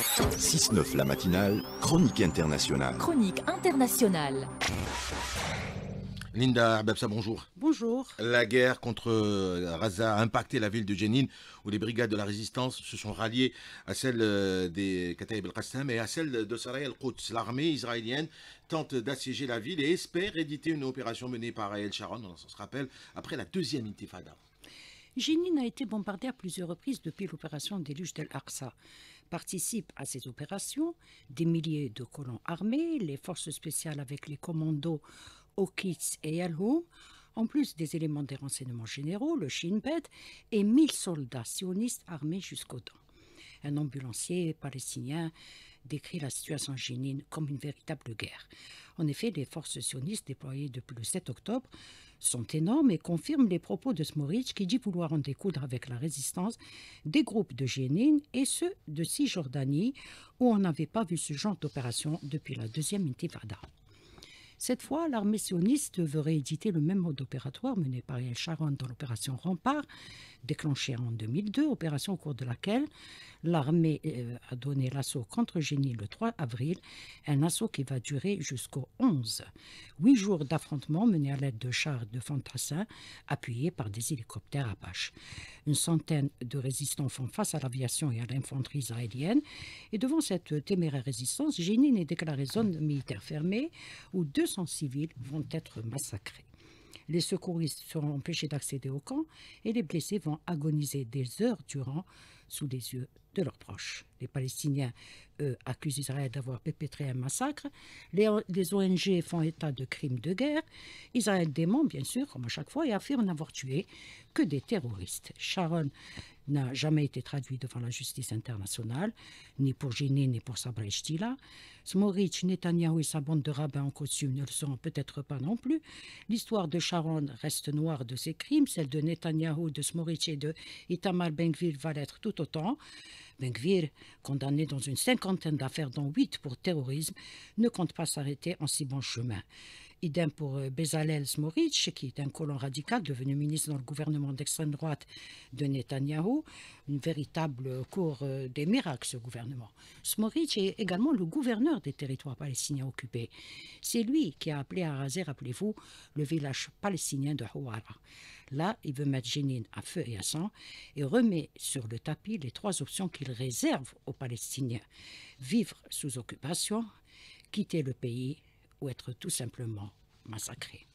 6-9 la matinale, chronique internationale. Chronique internationale. Linda Ababsa, bonjour. Bonjour. La guerre contre Raza euh, a impacté la ville de Jenin, où les brigades de la résistance se sont ralliées à celle euh, des Kataïb el-Qassam et à celle de Saray el-Quds. L'armée israélienne tente d'assiéger la ville et espère éditer une opération menée par El Sharon, on se rappelle, après la deuxième intifada. Jenin a été bombardée à plusieurs reprises depuis l'opération Déluge d'El-Aqsa participent à ces opérations, des milliers de colons armés, les forces spéciales avec les commandos Okits et Alho, en plus des éléments des renseignements généraux, le Shin Bet, et 1000 soldats sionistes armés jusqu'aux dents. Un ambulancier palestinien décrit la situation en comme une véritable guerre. En effet, les forces sionistes déployées depuis le 7 octobre sont énormes et confirment les propos de Smorich qui dit vouloir en découdre avec la résistance des groupes de génine et ceux de Cisjordanie où on n'avait pas vu ce genre d'opération depuis la deuxième intifada. Cette fois, l'armée sioniste veut rééditer le même mode opératoire mené par El Sharon dans l'opération Rempart, déclenchée en 2002, opération au cours de laquelle l'armée euh, a donné l'assaut contre Génie le 3 avril, un assaut qui va durer jusqu'au 11. Huit jours d'affrontement menés à l'aide de chars de fantassins appuyés par des hélicoptères Apache une centaine de résistants font face à l'aviation et à l'infanterie israélienne. Et devant cette téméraire résistance, Jénine est déclarée zone militaire fermée où 200 civils vont être massacrés. Les secouristes seront empêchés d'accéder au camp et les blessés vont agoniser des heures durant sous les yeux leurs proches. Les Palestiniens euh, accusent Israël d'avoir pépétré un massacre. Les, ONG font état de crimes de guerre. Israël dément, bien sûr, comme à chaque fois, et affirme n'avoir tué que des terroristes. Sharon n'a jamais été traduit devant la justice internationale, ni pour Géné ni pour Sabra Smorich, Netanyahu et sa bande de rabbins en costume ne le seront peut-être pas non plus. L'histoire de Sharon reste noire de ses crimes, celle de Netanyahu, de Smorich et de Itamar Ben-Gvir va l'être tout autant. Bengvir, condamné dans une cinquantaine d'affaires dont huit pour terrorisme, ne compte pas s'arrêter en si bon chemin. Idem pour euh, Bezalel Smorich, qui est un colon radical devenu ministre dans le gouvernement d'extrême droite de Netanyahou. Une véritable cour euh, des miracles, ce gouvernement. Smorich est également le gouverneur des territoires palestiniens occupés. C'est lui qui a appelé à raser, rappelez-vous, le village palestinien de Hawara. Là, il veut mettre Jenin à feu et à sang et remet sur le tapis les trois options qu'il réserve aux Palestiniens. Vivre sous occupation, quitter le pays ou être tout simplement massacré.